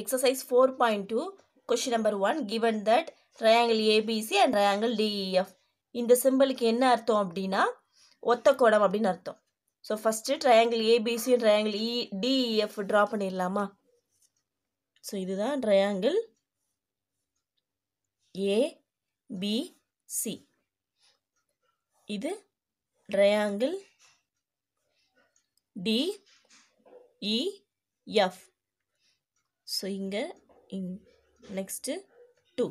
Exercise 4.2 Question number 1 Given that triangle ABC and triangle DEF இந்த சிம்பிளுக்கு என்ன அர்த்தம் அப்படின்னா ஒத்த கோடம் அப்படின்னு அர்த்தம் so first triangle ABC triangle இ டிஇஎஃப் ட்ரா பண்ணிடலாமா ஸோ இதுதான் ட்ரையாங்கிள் ஏபிசி இது ட்ரையாங்கிள் டிஇஎஃப் ஸோ இங்கே இங் நெக்ஸ்ட்டு டூ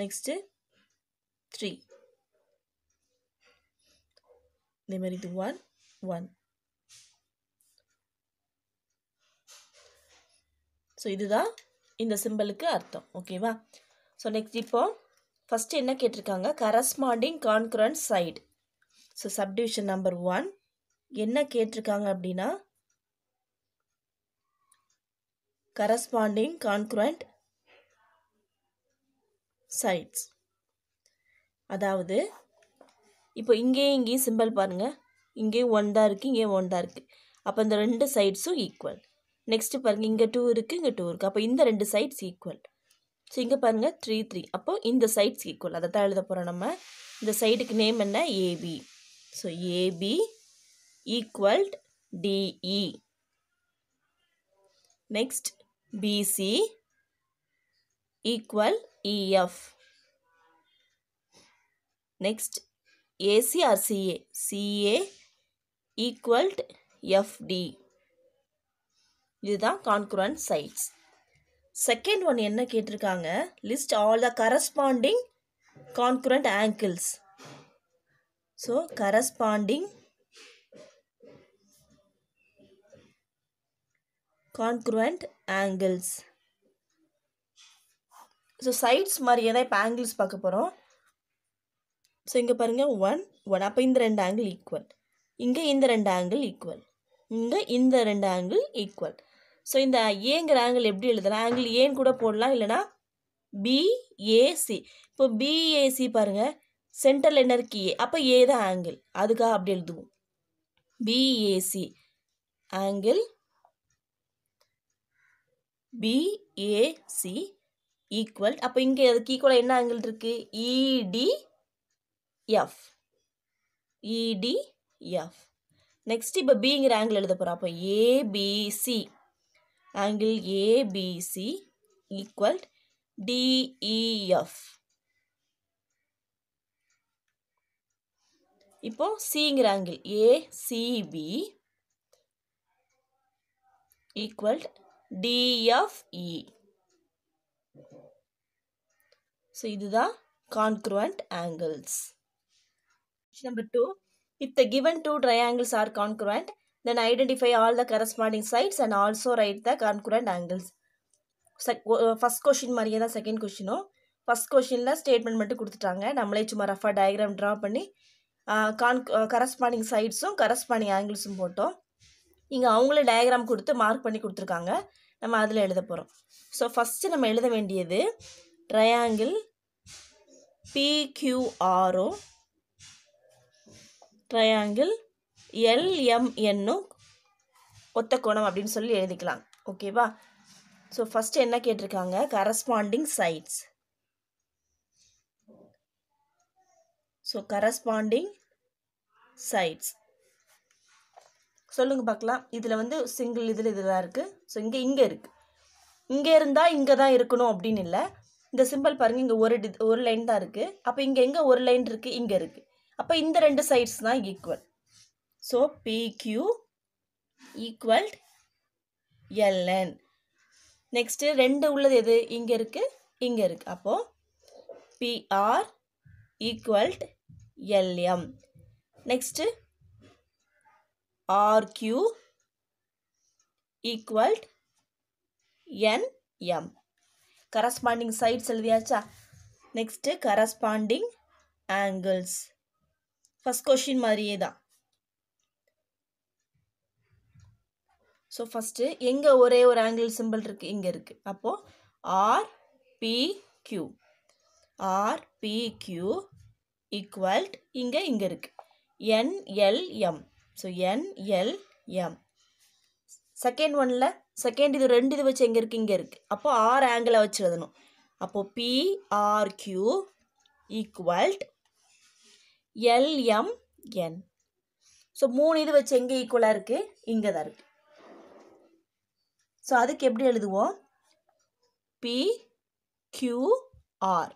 நெக்ஸ்ட்டு த்ரீ இதே மாதிரி இது ஒன் ஒன் ஸோ இதுதான் இந்த சிம்பிளுக்கு அர்த்தம் ஓகேவா ஸோ நெக்ஸ்ட் இப்போ ஃபஸ்ட்டு என்ன கேட்டிருக்காங்க corresponding congruent side so subdivision number one என்ன கேட்டிருக்காங்க அப்படின்னா corresponding congruent sides அதாவது இப்போ இங்கேயும் இங்கேயும் சிம்பிள் பாருங்கள் இங்கேயும் ஒன் தான் இருக்குது இங்கேயும் ஒன் தான் இருக்குது அப்போ இந்த ரெண்டு சைட்ஸும் ஈக்குவல் நெக்ஸ்ட்டு பாருங்கள் இங்கே டூ இருக்குது இங்கே டூ இருக்குது அப்போ இந்த ரெண்டு சைட்ஸ் ஈக்குவல் ஸோ இங்கே பாருங்கள் த்ரீ த்ரீ அப்போ இந்த சைட்ஸ் ஈக்குவல் அதை தான் எழுத போகிறோம் நம்ம இந்த சைடுக்கு நேம் என்ன AB so AB equal DE next BC equal EF next AC or CA CA equal to FD இதுதான் கான்குரன் சைட்ஸ் செகண்ட் ஒன் என்ன கேட்டிருக்காங்க list all the corresponding congruent angles so corresponding congruent angles so sides மாதிரியே தான் இப்போ angles பார்க்க போகிறோம் so இங்கே பாருங்கள் ஒன் ஒன் அப்போ இந்த ரெண்டு ஆங்கிள் ஈக்குவல் இங்கே இந்த ரெண்டு ஆங்கிள் ஈக்குவல் இங்கே இந்த ரெண்டு ஆங்கிள் ஈக்குவல் ஸோ இந்த ஏங்கிற ஆங்கிள் எப்படி எழுதலாம் ஆங்கிள் ஏன்னு கூட போடலாம் இல்லைனா பிஏசி இப்போ பிஏசி பாருங்கள் சென்டரில் என்ன இருக்கு ஏ அப்போ ஏ தான் ஆங்கிள் அதுக்காக அப்படி எழுதுவோம் பிஏசி ஆங்கிள் பிஏசி ஈக்குவல் அப்போ இங்கே அதுக்கு ஈக்குவலாக என்ன ஆங்கிள் இருக்குது இடிஎஃப் இடிஎஃப் நெக்ஸ்ட் இப்போ பிங்கிற ஆங்கிள் எழுத போகிறோம் அப்போ ABC angle ABC equal DEF இப்போ சிங்கிற angle ACB equal to DFE so இதுதான் congruent angles number two if the given two triangles are congruent then identify all the corresponding sides and also write the congruent angles check first question மாதிரியே தான் second கொஷினும் first கொஷினில் statement மட்டும் கொடுத்துட்டாங்க நம்மளே சும்மா ரஃபாக டயக்ராம் ட்ரா பண்ணி கான் கரஸ்பாண்டிங் சைட்ஸும் கரஸ்பாண்டிங் ஆங்கிள்ஸும் போட்டோம் இங்கே அவங்களே டயக்ராம் கொடுத்து மார்க் பண்ணி கொடுத்துருக்காங்க நம்ம அதில் எழுத போகிறோம் ஸோ ஃபஸ்ட்டு நம்ம எழுத வேண்டியது ட்ரையாங்கிள் பிக்யூஆர் ட்ரையாங்கிள் எல்எம்என்னும் ஒத்த கோணம் அப்படின்னு சொல்லி எழுதிக்கலாம் ஓகேவா ஸோ ஃபஸ்ட்டு என்ன கேட்டிருக்காங்க corresponding sides so corresponding sides சொல்லுங்கள் பார்க்கலாம் இதில் வந்து சிங்கிள் இதில் இதெல்லாம் இருக்குது ஸோ இங்கே இங்கே இருக்குது இங்கே இருந்தால் இங்கே தான் இருக்கணும் அப்படின்னு இல்லை இந்த சிம்பிள் பாருங்கள் இங்கே ஒரு டி ஒரு லைன் தான் இருக்குது அப்போ இங்கே எங்கே ஒரு லைன் இருக்குது இங்கே இருக்குது அப்போ இந்த ரெண்டு சைட்ஸ் தான் equal so PQ equal LN next ரெண்டு உள்ளது எது இங்கே இருக்குது இங்கே இருக்குது அப்போது PR equal to LM next RQ equal NM corresponding sides எழுதியாச்சா கரஸ்பாண்டிங் ஆங்கிள்ஸ் ஃபஸ்ட் கொஷின் மாதிரியே தான் ஸோ ஃபஸ்ட்டு எங்கே ஒரே ஒரு ஆங்கிள் சிம்பிள் இருக்குது இங்கே இருக்குது அப்போது R P Q R P Q equal to இங்கே இங்கே இருக்குது NLM so N L M second ஒனில் செகண்ட் இது ரெண்டு இது வச்சு எங்கே இருக்குது இங்கே இருக்குது அப்போது ஆர் ஆங்கிளை வச்சு எழுதணும் அப்போது பிஆர்கியூ ஈக்குவல்ட் எல்எம்என் ஸோ மூணு இது வச்சு எங்கே ஈக்குவலாக இருக்குது இங்கே தான் இருக்குது ஸோ அதுக்கு எப்படி எழுதுவோம் பி கியூஆர்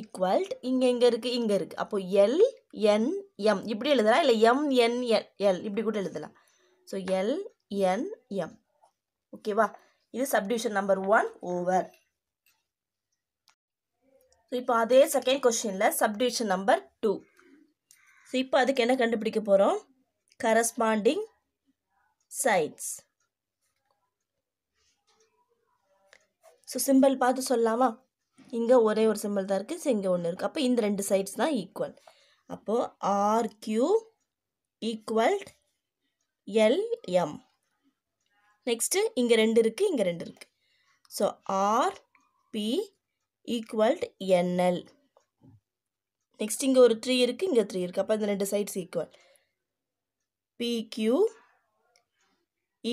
ஈக்குவல்ட் இங்கே இங்கே இருக்குது இங்கே இருக்குது அப்போது எல் என் எம் இப்படி எழுதலாம் இல்லை எம் என் எல் எல் இப்படி கூட எழுதலாம் ஸோ எல் என் எம் ஓகேவா இது subdivision number one over so இப்போ அதே செகண்ட் கொஷினில் சப்டிவிஷன் நம்பர் டூ ஸோ இப்போ அதுக்கு என்ன கண்டுபிடிக்க போகிறோம் கரஸ்பாண்டிங் சைட்ஸ் ஸோ சிம்பிள் பார்த்து சொல்லலாமா இங்கே ஒரே ஒரு சிம்பிள் தான் இருக்குது ஸோ இங்கே ஒன்று இருக்குது அப்போ இந்த ரெண்டு சைட்ஸ் தான் ஈக்குவல் அப்போது ஆர்கியூ ஈக்குவல்ட் எல்எம் நெக்ஸ்ட்டு இங்கே ரெண்டு இருக்குது இங்கே ரெண்டு இருக்குது so R P equal to NL next இங்கே ஒரு த்ரீ இருக்குது இங்கே த்ரீ இருக்குது அப்போ இந்த ரெண்டு sides equal PQ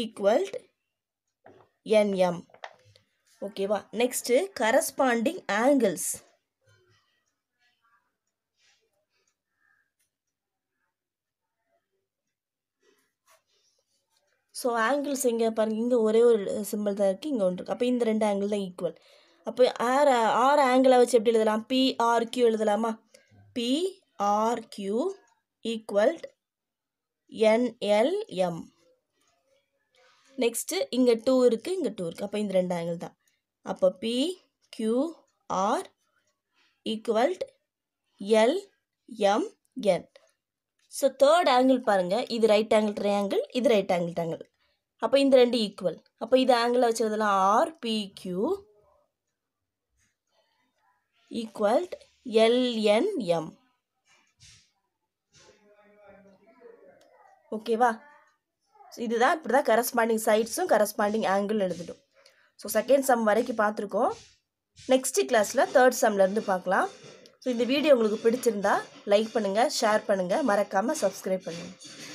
equal to NM ஓகேவா next corresponding angles so angles எங்கே பாருங்கள் இங்கே ஒரே ஒரு சிம்பிள் தான் இருக்குது இங்கே ஒன்று இருக்குது அப்போ இந்த ரெண்டு ஆங்கிள் தான் ஈக்குவல் அப்போ ஆர் ஆர் ஆங்கிளை வச்சு எப்படி எழுதலாம் பிஆர்கியூ எழுதலாமா பிஆர்கியூ ஈக்குவல் என்எல்எம் நெக்ஸ்ட்டு இங்கே டூ இருக்குது இங்கே டூ இருக்குது அப்போ இந்த ரெண்டு ஆங்கிள் தான் அப்போ P QR equal to L M N so third angle பாருங்கள் இது ரைட் ஆங்கிள் ட்ரையாங்கிள் இது ரைட் ஆங்கிள் ட்ரையாங்கிள் அப்போ இந்த ரெண்டு ஈக்குவல் அப்போ இது ஆங்கிளில் வச்சுருதெல்லாம் கியூ ஈக்குவல் எல்என்எம் ஓகேவா இதுதான் இப்படி தான் கரஸ்பாண்டிங் சைட்ஸும் கரஸ்பாண்டிங் ஆங்கிள் எழுதிடும் ஸோ செகண்ட் சம் வரைக்கும் பார்த்துருக்கோம் நெக்ஸ்ட்டு கிளாஸில் தேர்ட் சம்லேருந்து பார்க்கலாம் ஸோ இந்த வீடியோ உங்களுக்கு பிடிச்சிருந்தா லைக் பண்ணுங்கள் ஷேர் பண்ணுங்கள் மறக்காமல் சப்ஸ்கிரைப் பண்ணுங்கள்